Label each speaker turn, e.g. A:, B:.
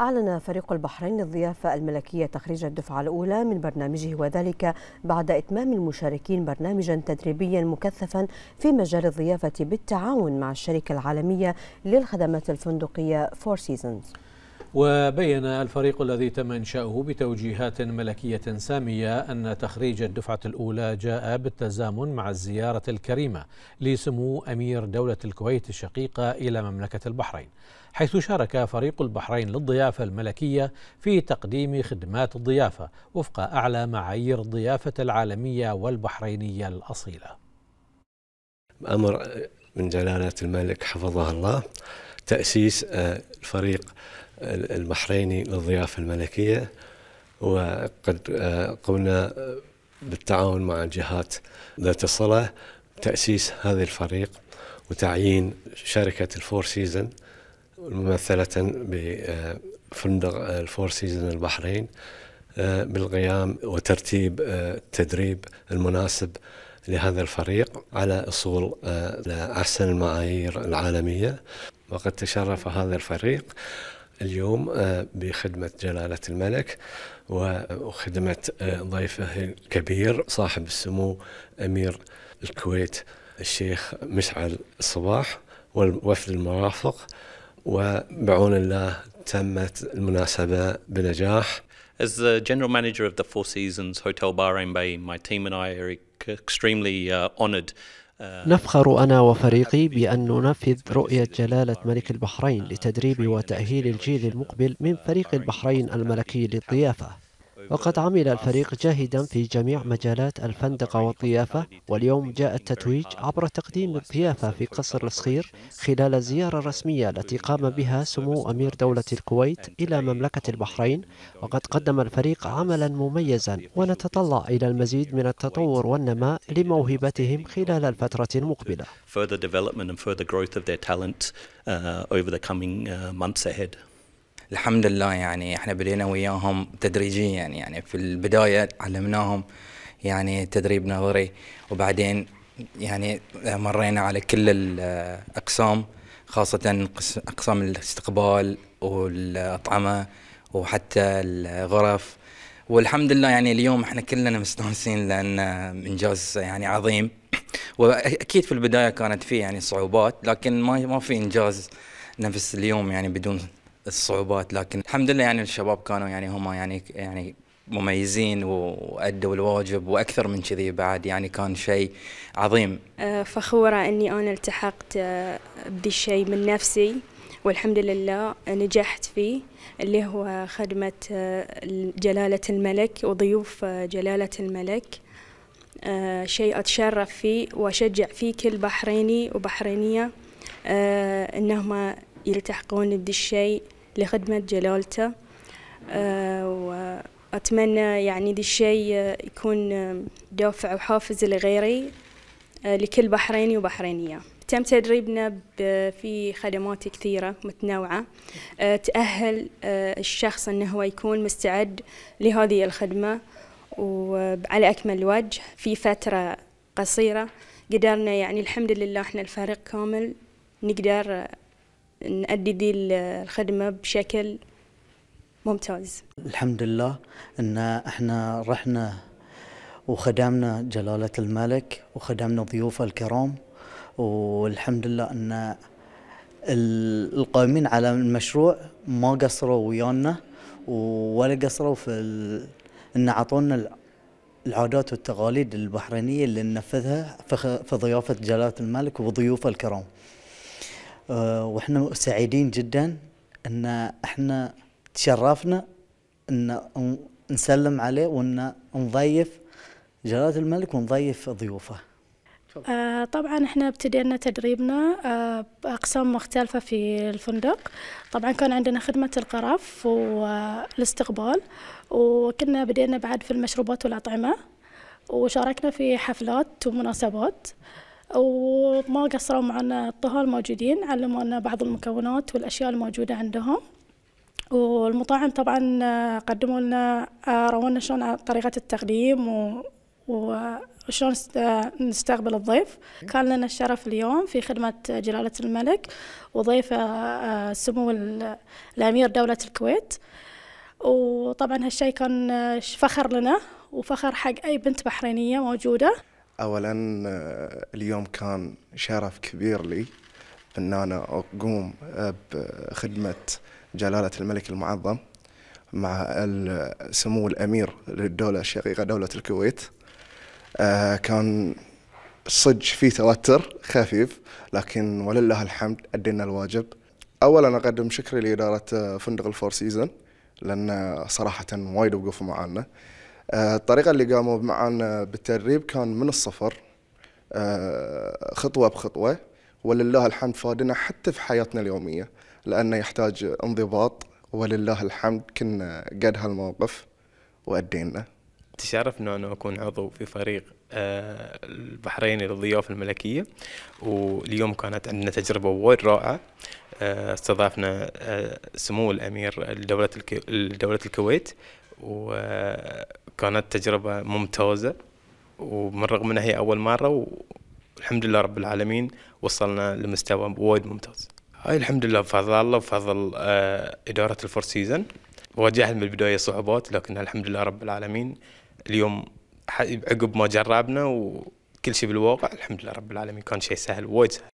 A: أعلن فريق البحرين الضيافة الملكية تخريج الدفعة الأولى
B: من برنامجه وذلك بعد إتمام المشاركين برنامجا تدريبيا مكثفا في مجال الضيافة بالتعاون مع الشركة العالمية للخدمات الفندقية
A: فور سيزونز وبين الفريق الذي تم إنشاؤه بتوجيهات ملكية سامية أن تخريج الدفعة الأولى جاء بالتزامن مع الزيارة الكريمة لسمو أمير دولة الكويت الشقيقة إلى مملكة البحرين حيث شارك فريق البحرين للضيافة الملكية في تقديم خدمات الضيافة وفق أعلى معايير الضيافة العالمية والبحرينية الأصيلة أمر من جلالة الملك حفظه الله تأسيس آه، الفريق البحريني للضيافة الملكية وقد آه، قمنا بالتعاون مع الجهات ذات الصلة تأسيس هذا الفريق وتعيين شركة الفور سيزن ممثلة بفندق آه، آه، الفور سيزن البحرين بالقيام وترتيب التدريب المناسب لهذا الفريق على اصول احسن المعايير العالميه وقد تشرف هذا الفريق اليوم آه، بخدمة جلالة الملك وخدمة آه، ضيفه الكبير صاحب السمو أمير الكويت الشيخ مشعل الصباح والوفد المرافق وبعون الله تمت المناسبة بنجاح As the general manager of the Four Seasons Hotel Bahrain Bay, my team and I are extremely uh, honored نفخر أنا وفريقي بأن ننفذ رؤية جلالة ملك البحرين لتدريب وتأهيل الجيل المقبل من فريق البحرين الملكي للضيافة وقد عمل الفريق جاهدا في جميع مجالات الفندقة والضيافة واليوم جاء التتويج عبر تقديم الضيافة في قصر الصخير خلال الزيارة الرسمية التي قام بها سمو أمير دولة الكويت إلى مملكة البحرين وقد قدم الفريق عملا مميزا ونتطلع إلى المزيد من التطور والنماء لموهبتهم خلال الفترة المقبلة. Further development and further growth of their talent uh, over the coming uh, months ahead.
B: الحمد لله يعني احنا بدينا وياهم تدريجيا يعني, يعني في البدايه علمناهم يعني تدريب نظري وبعدين يعني مرينا على كل الاقسام خاصه اقسام الاستقبال والاطعمه وحتى الغرف والحمد لله يعني اليوم احنا كلنا مستانسين لان انجاز يعني عظيم واكيد في البدايه كانت في يعني صعوبات لكن ما ما في انجاز نفس اليوم يعني بدون الصعوبات لكن الحمد لله يعني الشباب كانوا يعني هم يعني يعني مميزين وادوا الواجب واكثر من كذي بعد يعني كان شيء عظيم أه، فخوره اني انا التحقت أه، بذي الشيء من نفسي والحمد لله نجحت فيه اللي هو خدمة أه، جلالة الملك وضيوف جلالة الملك شيء أتشرف فيه وأشجع فيه كل بحريني وبحرينية أنهم يلتحقون بدي الشيء لخدمة جلالته آه، وأتمنى يعني دي الشيء يكون دافع وحافز لغيري آه، لكل بحريني وبحرينية تم تدريبنا في خدمات كثيرة متنوعة آه، تأهل الشخص أنه هو يكون مستعد لهذه الخدمة وعلى أكمل وجه في فترة قصيرة قدرنا يعني الحمد لله احنا الفريق كامل نقدر نأدي دي الخدمة بشكل ممتاز
C: الحمد لله أن احنا رحنا وخدمنا جلالة الملك وخدمنا ضيوفه الكرام والحمد لله أن القائمين على المشروع ما قصروا ويانا ولا قصروا في ال... ان اعطونا العادات والتقاليد البحرينيه اللي ننفذها في ضيافه جلاله الملك وضيوفه الكرام. آه، واحنا سعيدين جدا ان احنا تشرفنا ان نسلم عليه وان نضيف جلالة الملك ونضيف ضيوفه آه طبعا احنا ابتدينا تدريبنا آه باقسام مختلفه في الفندق طبعا كان عندنا خدمه القرف والاستقبال وكنا بدينا بعد في المشروبات والاطعمه وشاركنا في حفلات ومناسبات وما قصروا معنا الطهاة الموجودين علمونا بعض المكونات والأشياء الموجودة عندهم والمطاعم طبعا آه، قدموا لنا آه، رونا شلون طريقة التقديم و وشلون آه، نستقبل الضيف كان لنا الشرف اليوم في خدمة جلالة الملك وضيف سمو الأمير دولة الكويت وطبعا هالشيء كان فخر لنا وفخر حق أي بنت بحرينية موجودة
D: اولا آه، اليوم كان شرف كبير لي ان انا اقوم آه، بخدمه جلاله الملك المعظم مع سمو الامير للدوله الشقيقه دوله الكويت آه، كان صدق في توتر خفيف لكن ولله الحمد ادينا الواجب اولا اقدم شكري لاداره فندق الفور سيزون لان صراحه وايد وقفوا معنا آه، الطريقة اللي قاموا معنا بالتدريب كان من الصفر آه، خطوة بخطوة ولله الحمد فادنا حتى في حياتنا اليومية لأنه يحتاج انضباط ولله الحمد كنا قد هالموقف وأدينا
A: تشرف انه انا اكون عضو في فريق آه، البحريني للضيافه الملكيه واليوم كانت عندنا تجربه وايد رائعه استضافنا سمو الامير لدوله الكويت وكانت تجربة ممتازة ومن رغم أنها هي أول مرة والحمد لله رب العالمين وصلنا لمستوى وايد ممتاز هاي الحمد لله بفضل الله وبفضل آه، إدارة الفور سيزن واجهنا من البداية صعوبات لكن الحمد لله رب العالمين اليوم عقب ما جربنا وكل شيء بالواقع الحمد لله رب العالمين كان شيء سهل وايد سهل